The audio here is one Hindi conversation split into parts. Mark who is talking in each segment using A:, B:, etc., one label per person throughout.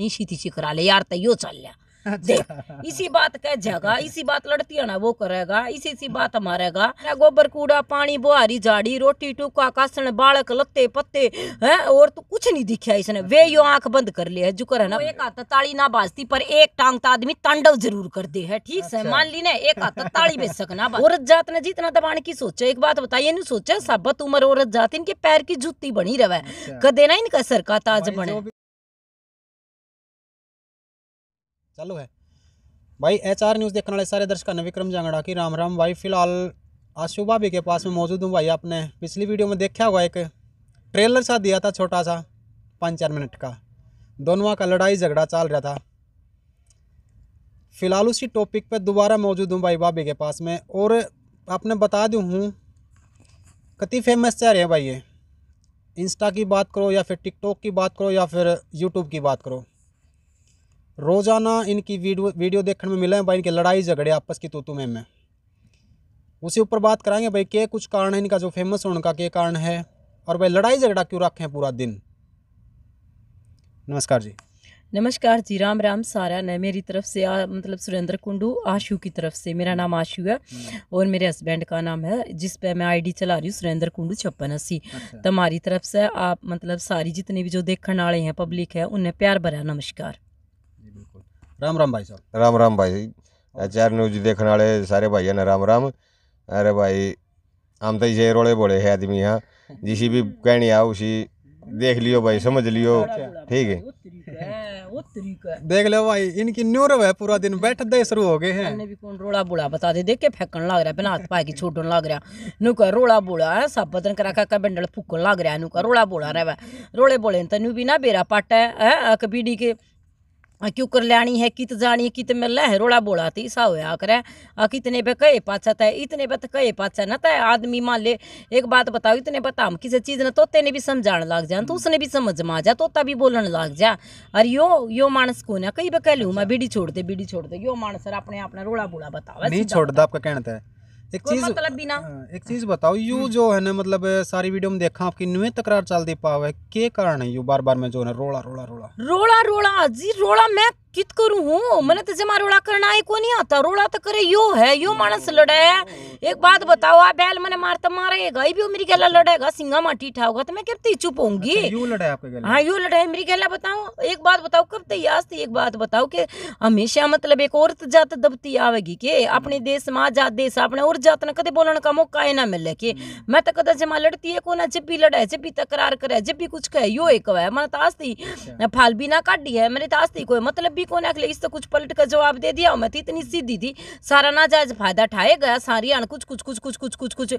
A: सी करा ले यार तैयो चल लिया अच्छा. देख इसी बात कह जाएगा इसी बात लड़ती है ना वो करेगा इसी इसी बात मारेगा गोबर कूड़ा पानी बुहारी झाड़ी रोटी टूका कासन बालक लत्ते पत्ते हैं और तो कुछ नहीं दिखा इसने वे यो आंख बंद कर लिया है जुकर है ना एक हाथ ताली ना बाजती पर एक टांग तो आदमी तांडव जरूर कर दे है ठीक से अच्छा। मान ली ने एक हाथ ताली बेच सकना औरत जात ने जितना दबाने की सोचे एक बात बताइए नहीं सोचे साबत उम्र औरत जात इनके पैर की जूती बनी रहे है अच्छा। कदे ना इनका सर का ताज बने
B: चलो है भाई एच आर न्यूज़ देखने वाले सारे दर्शकों ने विक्रम जांगड़ा की राम राम भाई फिलहाल आज शुभा भी के पास में मौजूद हूँ भाई आपने पिछली वीडियो में देखा हुआ एक ट्रेलर सा दिया था छोटा सा पाँच चार मिनट का दोनों का लड़ाई झगड़ा चल रहा था फ़िलहाल उसी टॉपिक पर दोबारा मौजूद हूँ भाई भाभी के पास में और आपने बता दूँ हूँ कति फेमस चेहरे हैं भाई ये इंस्टा की बात करो या फिर टिकटॉक की बात करो या फिर यूट्यूब की बात करो रोज़ाना इनकी वीडियो वीडियो देखने में मिले हैं भाई इनके लड़ाई झगड़े आपस की तो में में उसी ऊपर बात कराएंगे भाई के कुछ कारण है इनका जो फेमस होने का के कारण है और भाई लड़ाई झगड़ा क्यों रखें पूरा दिन नमस्कार जी
A: नमस्कार जी राम राम सारा ने मेरी तरफ से आ, मतलब सुरेंद्र कुंडू आशू की तरफ से मेरा नाम आशू है हम्म। और मेरे हस्बैंड का नाम है जिस पे मैं आईडी चला रही हूँ सुरेंद्र कुंडू छप्पन अस्सी अच्छा। तुम्हारी तो तरफ से आप मतलब सारी जितने भी जो देखने वाले हैं पब्लिक है उन्हें प्यार भरा
B: नमस्कार राम राम भाई साहब
C: राम राम भाई एचआर न्यूज देखने वाले सारे भाइयों ने राम राम अरे भाई हम तो ये रोले बोले हैं आदमी यहाँ जिसी भी कहनी आ उसी देख लियो भाई समझ लियो अच्छा, अच्छा, अच्छा। ठीक है देख लो भाई इनकी न्यूरो है पूरा दिन बैठ दे शुरू हो गए हैं
B: भी
A: कौन रोड़ा बोला बता दे देखे फेंकन लग रहा है हाथ पाए की छोटन लग रहा नु का रोड़ा बोला है सब बदन करा का बंडल फूकन लग रहा नु का रोड़ा बोला रहा रोले बोले तनु भी ना बेरा पट है कबीडी के क्यूकर कर लानी है कित जानी कित मिलना है रोड़ा बोला थी सा होया करे कितने पे कहे पाछा तय इतने पे तो कहे पाछा ना तय आदमी मान ले एक बात बताओ इतने बता हम किसी चीज़ ने तोते ने भी समझा लग जाए तो उसने भी समझ में आ जा तोता भी बोलने लग जा अरे यो यो मानस कौन है कई पे कह लूँ अच्छा। मैं बीड़ी छोड़ दे बीड़ी छोड़ दे यो मानस अपने अपना ने रोड़ा बोला बताओ नहीं छोड़
B: आपका कहना है एक चीज मतलब बिना हाँ, एक चीज बताओ यू हम्म। जो है ना मतलब सारी वीडियो में देखा आपकी नुए तकरार चल दी पावे के कारण है यू बार बार में जो है रोड़ा रोड़ा रोड़ा
A: रोड़ा रोड़ा जी रोड़ा मैं कित करूं हूं मैंने तो जमा रोड़ा करना ही को नहीं आता रोड़ा तो करे यो है यो मानस लड़े एक बात बताओ आप बैल मैंने मारता तो मारेगा ये भी मेरी गला लड़ेगा सिंगा माटी ठाओगा तो मैं कितनी चुप होंगी अच्छा, यू लड़े आपके हाँ यू लड़े मेरी गला बताओ एक बात बताओ कब तैयार आज एक बात बताओ के हमेशा मतलब एक औरत जात दबती आवेगी के अपने हम्म। देश माँ जात देश अपने और जात ने कद बोलने का मौका है ना मिले के हम्म। मैं तो कदा जमा लड़ती है को ना जब भी लड़े जब भी तकरार करे जब भी कुछ कहे यो एक मैंने तो आज थी अच्छा। फाल भी ना काटी है मेरे तो आज थी कोई मतलब भी कौन नाख इस तो कुछ पलट कर जवाब दे दिया मत तो इतनी सीधी थी सारा ना जायज फायदा ठाए गया सारी अन कुछ कुछ कुछ कुछ कुछ कुछ कुछ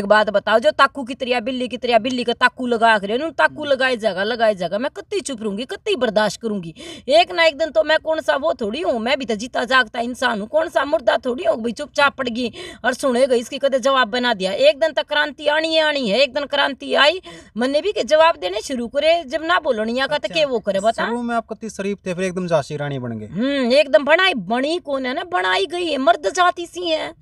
A: एक बात बताओ जो ताकू की तरिया बिल्ली की तरिया बिल्ली का ताकू लगा कर ताकू लगाए जागा लगाए जागा मैं कत्ती चुप रूंगी कत्ती बर्दाश्त करूंगी एक ना एक दिन तो मैं कौन सा वो थोड़ी हूँ मैं भी तो जीता जागता इंसान हूँ कौन सा मुर्दा थोड़ी हूँ भाई चुपचाप पड़ गई और सुनेगा इसकी कदम जवाब बना दिया एक दिन तक तो क्रांति आनी है आनी है एक दिन क्रांति आई मैंने भी जवाब देने शुरू करे जब ना बोलनिया का तो क्या अच्छा, वो करे बता मैं आपको शरीफ
B: थे फिर एकदम जासी रानी बन गए
A: हम्म, एकदम बनाई बनी कौन है ना बनाई गई है मर्द जात इसी है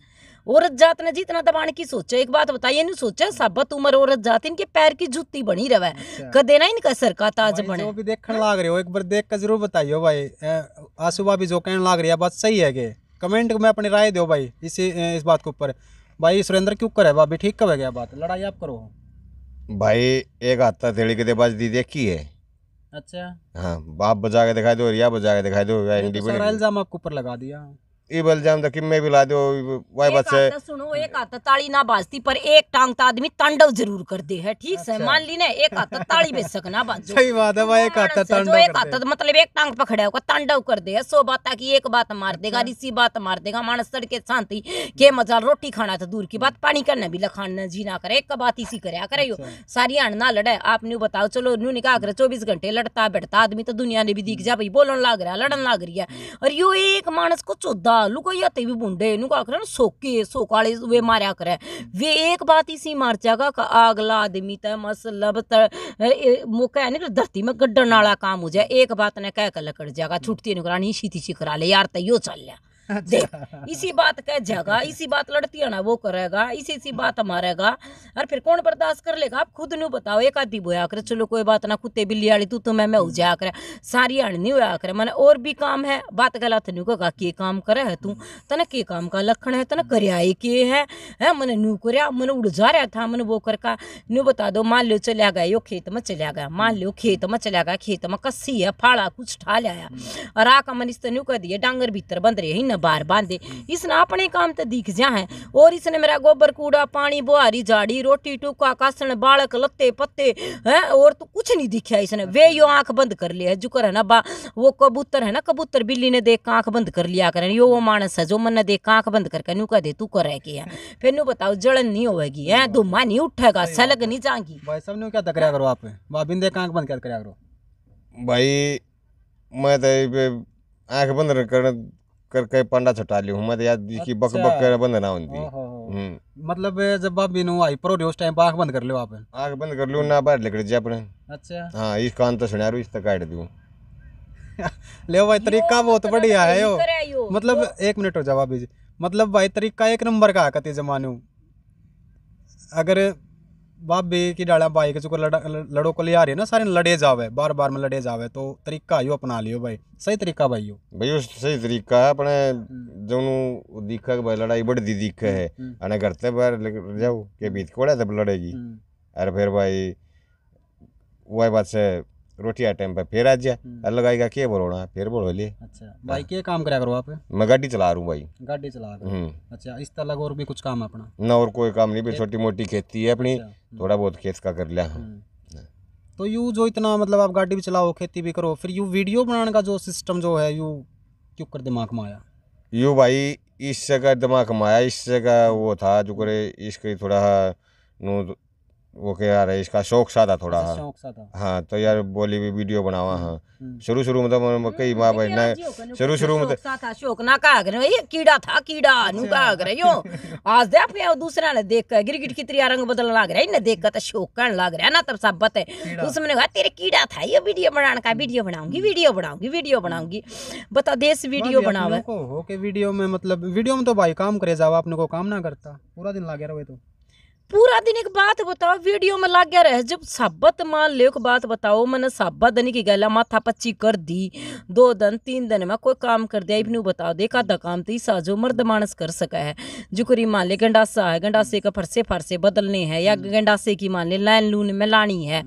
A: औरत जात ने जितना दबाने की सोचा एक बात बताइए नहीं सोचा साबत उम्र औरत जात इनके पैर की जूती बनी रहा अच्छा। कदे ना इनका सर का ताज बने
B: भी देखने लाग रहे हो एक बार देख कर जरूर बताइयो भाई आसू भाभी जो कहने लाग रही है बात सही है के कमेंट में अपनी राय दो भाई इसी इस बात के ऊपर भाई सुरेंद्र क्यों करे भाभी ठीक कब है गया बात लड़ाई आप करो
C: भाई एक हाथ तेड़ी के बाद दी देखी है अच्छा हाँ बाप बजा के दिखाई दो रिया बजा के दिखाई दो इंडिपेंडेंट
B: इल्जाम आपके ऊपर लगा दिया
C: ई बल जाम तो किम्मे भी ला दो वाई बात से
A: सुनो एक हाथ ताली ना बाजती पर एक टांग ता आदमी तांडव जरूर कर दे है ठीक अच्छा। से मान ली ने एक हाथ ताली बेच सकना बाजो सही बात
C: है भाई एक हाथ तांडव एक हाथ
A: मतलब एक टांग पकड़ा होगा तांडव कर दे सो बात है कि एक बात मार देगा इसी बात मार देगा मानस सड़के शांति के मजा रोटी खाना तो दूर की बात पानी करना भी लखान ना जीना करे एक बात इसी करया करे यो सारी हण ना लड़े आप न्यू बताओ चलो न्यू निकाह करे 24 घंटे लड़ता बैठता आदमी तो दुनिया ने भी दिख जा भाई बोलन लाग रहा लड़न लाग रही है और यो एक मानस को चौदह जा हाँ, लुको यते भी बुंडे नुका कर सोके सोकाले वे मारिया करे वे एक बात इसी मार जागा का अगला आदमी त मतलब मौका है ना धरती में गड्ढा नाला काम हो जाए एक बात ने कह कर लकड़ जागा छुटती निगरानी सीधी सी करा ले यार तो चल लिया अच्छा। इसी बात कह जाएगा इसी बात लड़ती है ना वो करेगा इसी इसी बात मारेगा और फिर कौन बर्दाश्त कर लेगा आप खुद नहीं बताओ एक आधी बोया करे चलो कोई बात ना कुत्ते बिल्ली वाली तू तो मैं मैं हो जाया करे सारी अण नहीं होया करे मैंने और भी काम है बात गलत नहीं होगा के काम करे है तू तने के काम का लक्षण है तने करे आई के है है मैंने न्यू कर मैंने उड़ जा रहा था मैंने वो कर का न्यू बता दो मान लो चलिया गया यो खेत में चला गया मान लो खेत में चला गया खेत में कस्सी है फाड़ा कुछ ठा लिया और आका मन इस तू कर दिया डांगर भीतर बंद रहे ही बार बाहर बांधे इसने अपने काम तो दिख जा और इसने मेरा गोबर कूड़ा पानी बुहारी झाड़ी रोटी टूका कासन बालक लत्ते पत्ते हैं और तो कुछ नहीं दिखा इसने वे यो आंख बंद कर लिया है जुकर है ना बा वो कबूतर है ना कबूतर बिल्ली ने देख आंख बंद कर लिया करें यो वो मानस है जो मन ने देख आंख बंद करके नू कह दे तू कर है फिर नू बताओ जलन नहीं होगी है धुमा नहीं उठेगा सलग नहीं जाएगी भाई
B: सब क्या तकरा करो आप भाभी देख आंख बंद क्या करो
C: भाई मैं तो आंख बंद कर कर काही पंडा छटाली हूं मत याद की बक बक कर बंद ना हुंदी हम्म
B: मतलब जब आप बिनो आई प्रो रे उस टाइम आंख बंद कर लियो आप आंख बंद
C: कर लियो ना बाहर लेकर जा अपने अच्छा हां इस कान तो सुनारो इस तक काट दियो ले भाई तरीका बहुत बढ़िया है यो मतलब एक मिनट हो जवाब दीजिए मतलब भाई
B: तरीका एक नंबर का है कते जमाने अगर ਬਾਬੇ ਕੀ ਡਾਲਾ ਬਾਈਕ ਚ ਕੋ ਲੜੋ ਕੋ ਲਿਆ ਰਹੇ ਨਾ ਸਾਰੇ ਲੜੇ ਜਾਵੇ ਬਾਰ ਬਾਰ ਮ ਲੜੇ ਜਾਵੇ ਤੋ ਤਰੀਕਾ ਆਇਓ ਅਪਣਾ ਲਿਓ ਬਾਈ ਸਹੀ ਤਰੀਕਾ ਬਾਈਓ
C: ਬਈਓ ਸਹੀ ਤਰੀਕਾ ਹੈ ਆਪਣੇ ਜਿਉਨੂੰ ਦੀਖਾ ਕਿ ਬਈ ਲੜਾਈ ਵੱਡੀ ਦੀਖਾ ਹੈ ਅਨੇ ਘਰ ਤੇ ਬਾਹਰ ਜਾਓ ਕੇ ਬੀਤ ਕੋੜਾ ਤੇ ਲੜੇਗੀ ਅਰ ਫਿਰ ਬਾਈ ਵਾਈ ਬਾਤ ਸੇ रोटी टाइम पे फिर आ जा हम्म। अरे लगाएगा के बोलोना फिर बोलो ले अच्छा भाई के काम करया करो आप मैं गाड़ी चला रहा हूं भाई गाड़ी चला रहा हूं हम्म।
B: अच्छा इस तलग और भी कुछ काम है अपना
C: ना और कोई काम नहीं भी छोटी मोटी खेती है अपनी अच्छा। हम्म। थोड़ा बहुत खेत का कर लिया
B: तो यू जो इतना मतलब आप गाड़ी भी चलाओ खेती भी करो फिर यू वीडियो बनाने का जो सिस्टम जो है यू क्यों कर दिमाग में आया
C: यू भाई इससे का दिमाग में आया इससे का वो था जो करे इसके थोड़ा वो क्या यार इसका शौक सा था थोड़ा अच्छा, हाँ शौक सा था हाँ तो यार बोली भी वीडियो बनावा हम्म, हाँ हम्म। शुरू शुरू मतलब तो कई माँ हम्म, भाई ना शुरू शुरू मतलब
A: शौक ना का कर ये कीड़ा था कीड़ा नु का कर यो आज दे अपने दूसरा ने देख कर गिरगिट की त्रिया रंग बदल लग रहा है ना देख कर तो शौक करने लग रहा है ना तब सब बत उसमें कहा तेरे कीड़ा था ये वीडियो बनाने का वीडियो बनाऊंगी वीडियो बनाऊंगी वीडियो बनाऊंगी बता देश वीडियो बनावा
B: वीडियो में मतलब वीडियो में तो भाई काम करे जाओ अपने को काम ना करता पूरा दिन लागे रहो तो
A: पूरा दिन एक बात बताओ वीडियो में लग गया रहे जब सबत मान लो एक बात बताओ मैंने सबत दिन की गला माथा पच्ची कर दी दो दिन तीन दिन में कोई काम कर दिया इवन बताओ देखा दा काम तो ईसा जो मर्द मानस कर सका है जो करी मान ले गंडासा है गंडासे का फरसे फरसे बदलने हैं या हम्म। गंडासे की मान ले लाइन लून में लानी है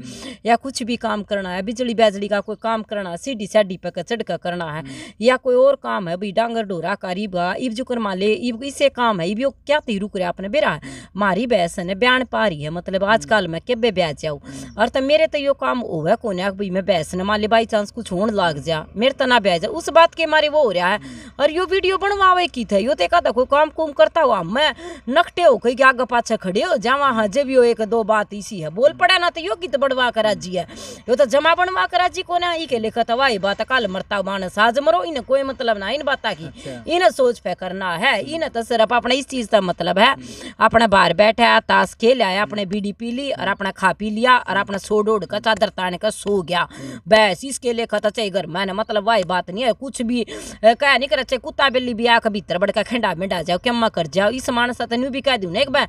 A: या कुछ भी काम करना है बिजली बैजली का कोई काम करना है सीढ़ी साढ़ी पर चढ़का करना है हम्म। या कोई और काम है भाई डांगर डोरा कारी बा इब जो कर मान ले इब इसे काम है इब क्या ती रुक रहा अपने बेरा मारी बहसन ने बयान पा रही है मतलब आजकल मैं किबे ब्याज जाऊँ और तो मेरे तो यो काम हुआ कौन है भाई मैं बहस न मान बाई चांस कुछ होने लग जा मेरे तो ना ब्याज उस बात के मारे वो हो रहा है और यो वीडियो बनवावे की थे यो देखा था कोई काम कुम करता हुआ मैं नकटे हो कहीं आगे पाछे खड़े हो जावा हाँ जब यो एक दो बात इसी है बोल पड़ा ना तो यो गीत बढ़वा करा जी है यो तो जमा बनवा करा जी कौन है ये लिखा था वाई बात कल मरता मानस आज मरो इन्हें कोई मतलब ना इन बात की अच्छा। इन्हें सोच पे करना है इन्हें तो सिर्फ अपना इस चीज का मतलब है अपना बाहर बैठा आ खेल आया अपने हम्म। बीडी पी ली और हम्म। अपना खा पी लिया और अपना सोड ओढ़ का चादर तान का सो गया हम्म। बैस इसके लिए खत चाहे घर मैंने मतलब वही बात नहीं है कुछ भी कह नहीं कर चाहे कुत्ता बिल्ली भी आकर भीतर बड़का खंडा में डा जाओ क्या कर जाओ इस मानस तेन भी कह दू ना एक बार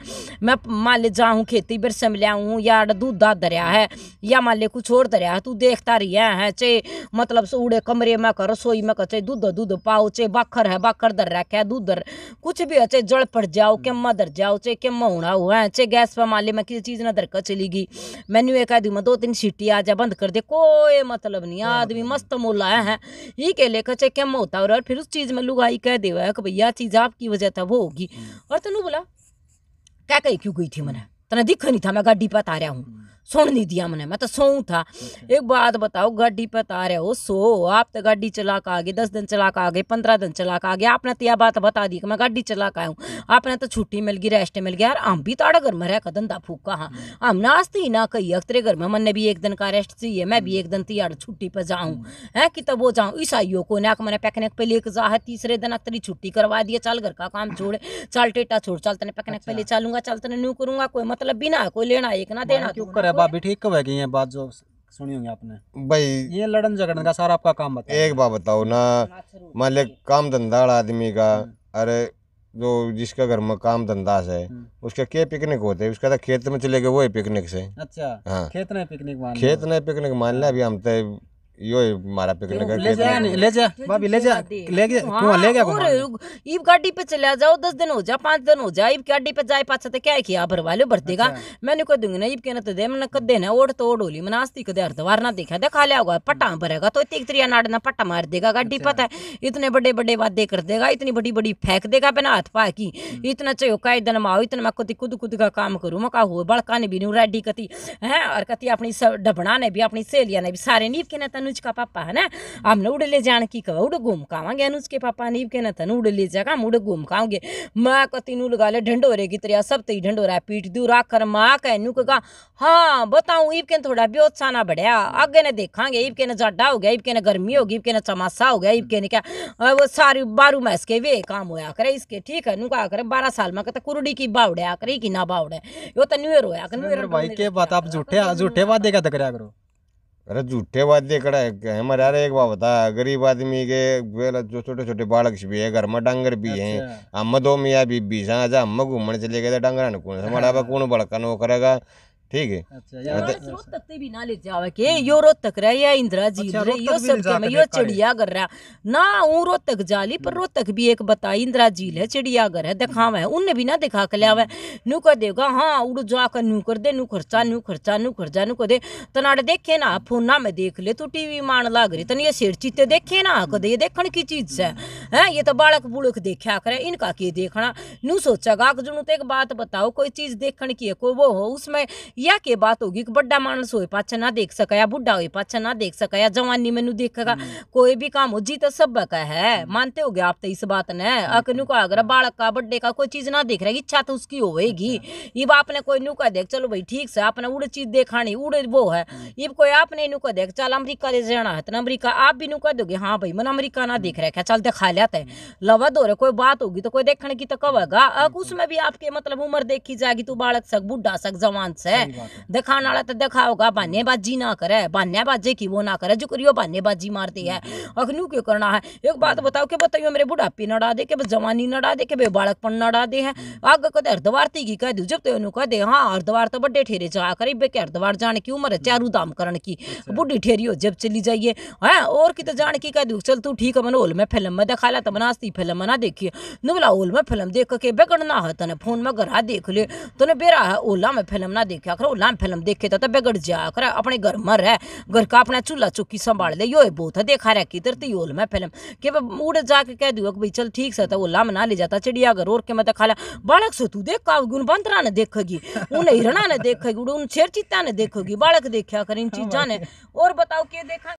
A: मैं मान ले जाऊँ खेती सम लिया हूँ या दूध दाद दरिया है या मान ले कुछ और दरिया है तू देखता रही है चाहे मतलब उड़े कमरे में कर रसोई में चाहे दूध दूध पाओ चाहे बाखर है बाखर दर रखे दूध दर कुछ भी है चाहे जड़ पड़ जाओ के मदर जाओ चाहे के मौना हुआ है बच्चे गैस पर मान ले मैं किसी चीज़ ना धरकर चली गई मैंने एक आदमी मैं दो तीन सीटी आ जा बंद कर दे कोई मतलब नहीं आदमी मतलब मस्त मोल आया है ये के लेकर कचे क्या मोता और फिर उस चीज़ में लुगाई कह दे कि भैया चीज़ आपकी वजह था वो होगी हम्म। और तेन बोला क्या कही क्यों गई थी मैंने तेना दिख नहीं था मैं गाड़ी पर आ रहा हूँ हम्म। सुन नहीं दिया मैंने मैं तो सो था अच्छा। एक बात बताओ गाड़ी पे तो आ रहे हो सो आप तो गाड़ी चला कर आ गए दस दिन चला के आ गए पंद्रह दिन चला के आ गए आपने तो यह बात बता दी कि मैं गाड़ी चला कर आऊँ हाँ। आपने तो छुट्टी मिल गई रेस्ट मिल गया यार हम भी ताड़ा तो घर में रह का धंधा फूका हाँ हम हाँ। नाश्ते ना कही अख्तरे घर में मैंने भी एक दिन का रेस्ट चाहिए मैं भी हाँ। एक दिन यार छुट्टी पर जाऊँ है कि तब वो जाऊँ ईसाइयों को ना मैंने पैकनिक पे लेकर जा है तीसरे दिन अख्तरी छुट्टी करवा दिया चल घर का काम छोड़े चल टेटा छोड़ चल तेने पैकनिक अच्छा। पे ले चलूंगा चल तेने न्यू करूंगा कोई मतलब भी ना कोई लेना एक ना देना
B: भाभी ठीक कब है गई है बात जो सुनी होगी आपने
C: भाई ये लड़न झगड़न का सारा आपका काम बताओ एक बात बताओ ना मान लिया काम धंधा आदमी का हम्म। अरे जो जिसका घर में काम धंधा है हम्म। उसके के पिकनिक होते है उसका तो खेत में चले गए वो पिकनिक से अच्छा हाँ
B: खेत ने पिकनिक मान खेत
C: ने पिकनिक मान लिया अभी हम तो यो मारा पिकनिक कर ले जा ले जा
B: भाभी ले जा
A: ले जा क्यों हाँ, ले गया और ईब गाड़ी पे चले जाओ दस दिन हो जा पांच दिन हो जा ईब गाड़ी पे जाए पाछा तो क्या है किया भरवा लो भर देगा अच्छा। मैंने कोई दूंगी ना ईब के ना तो दे मैंने कद देना ओढ़ तो ओढ़ होली मनास्ती कदे अर्धवार ना देखा देखा ले होगा पट्टा भरेगा तो एक तरिया नाड़ ना पट्टा मार देगा गाड़ी अच्छा। पता है इतने बड़े बड़े वादे कर देगा इतनी बड़ी बड़ी फेंक देगा बिना हाथ पा की हम्म। इतना चाहे का दन माओ इतना मैं कति कुद कुद का काम करूँ मका कहा हो बड़का ने भी नू रेडी कति है और कति अपनी डबड़ा ने भी अपनी सहेलियां ने भी सारे नीब के ना अनुज का पापा है ना ಅನುಜ್ ಕ ಪಾಪ ಹನ ಆಮ್ನ ಉಡಲೆ ಜಾಣಕಿ ಕವ ಉಡು ಗುಮ್ ಕಾವಂಗೆ ಅನುಜ್ ಕೆ ಪಾಪ ನೀವ್ ಕೇನ ತನು ಉಡಲಿ ಜಗ ಉಡು ಗುಮ್ माँ का तीन नूल गाले ढंडोरे की तरह सब तई ढंडोरा पीट दू रा कर माँ कह नू कहा हाँ बताऊँ इब के थोड़ा ब्योत्साना बढ़िया आगे ने देखांगे इब के ना जाडा हो गया इब के ना गर्मी होगी इब के ना चमासा हो गया इब के ने क्या वो सारी बारू मैस के वे काम होया करे इसके ठीक है नू का करे बारह साल में कहते कुरडी की बावड़े आकर ही की ना बावड़े वो तो न्यू ईयर होया कर भाई
B: के बात आप झूठे झूठे बात देखा तकरा करो
C: अरे झूठे वादे कड़ा है हमारे यार एक बात बता गरीब आदमी के बेला जो छोटे छोटे बालक भी है घर में डांगर भी है हम अच्छा। दो मियाँ बीबी सा हम घूमने चले गए थे डांगर कौन बड़का कौन नो करेगा ठीक है अच्छा, अच्छा,
A: अच्छा। भी ना ले जावे के यो तक या इंदिरा जी अच्छा, यो सब के में यो रहा ना ऊ तक जाली पर हम्म। तक भी एक बता इंदिरा है हम्म। चिड़ियाघर है दिखावे उनने भी ना दिखा के लावे नु देगा हां उड़ जा कर नु कर दे नु खर्चा नु खर्चा नु खर्चा नु दे तनाड़े देखे ना फोना में देख ले तू टीवी मान लाग रही तन ये सिर चीते देखे ना हम्म। कद ये देखन की चीज है हैं ये तो बालक बुलक देखा करे इनका के देखना नु सोचा गा जुनू तो एक बात बताओ कोई चीज देखने की है कोई वो हो उसमें या के बात होगी कि बड़ा मानस हो पाचा ना देख या बुढ़ा हो पाछा ना देख या जवानी मैनू देखेगा हम्म। कोई भी काम हो जी तो सब का है हम्म। मानते हो गए आप तो इस बात ने अकनू हम्म। का अगर बालक का बड्डे का कोई चीज ना देख रहा इच्छा तो उसकी होगी इब अच्छा। आपने कोई नू कह देख चलो भाई ठीक से आपने उड़ चीज देखानी उड़ वो है इब कोई आपने नू कह देख चल अमरीका ले जाना है तो अमरीका आप भी नू कह दोगे हाँ भाई मैंने अमरीका ना देख रहा है चल दिखा तो लिया हैं लवा दो रहे कोई बात होगी तो कोई देखने की तो कहेगा उसमें भी आपके मतलब उम्र देखी जाएगी तू बालक सक बुढ़ा सक जवान से दिखाने वाला तो दिखाओगा बाजी ना करे बाजे की वो ना करे जो करियो बाजी मारती है अखनू क्यों करना है एक बात हम्म। बताओ के बताइयो मेरे बुढ़ापे नड़ा दे के जवानी नड़ा दे के बे बालकपन नड़ा दे है हम्म। कद हरिद्वार ती की कह दू जब तो कह दे हाँ हरिद्वार तो बड़े ठेरे जा कर बेके हरद्वार जाने की उम्र है हम्म। चारू दाम करण की अच्छा। बुढ़ी ठेरी हो जब चली जाइए है और कितने जाने की कह दू चल तू ठीक है मन ओल में फिल्म में दिखा ला तो मना हंसती फिल्म ना देखिए नुबला ओल में फिल्म देख के बेगड़ना है तने फोन में घर देख ले तने बेरा है ओला में फिल्म ना देखा करो लाम फिल्म देखे तो बिगड़ जा कर अपने घर में रह घर का अपना चूल्हा चुकी संभाल ले यो बहुत देखा रहा किधर तो योल में फिल्म के उड़े जाके कह दूंगा भाई चल ठीक से तो वो लाम ना ले जाता चिड़िया घर और के मैं तो खा लिया बालक से तू देख का उन बंतरा ने देखेगी उन हिरणा ने देखेगी उन शेर चीता ने देखेगी बालक देखा कर इन हाँ चीजा ने और बताओ क्या देखा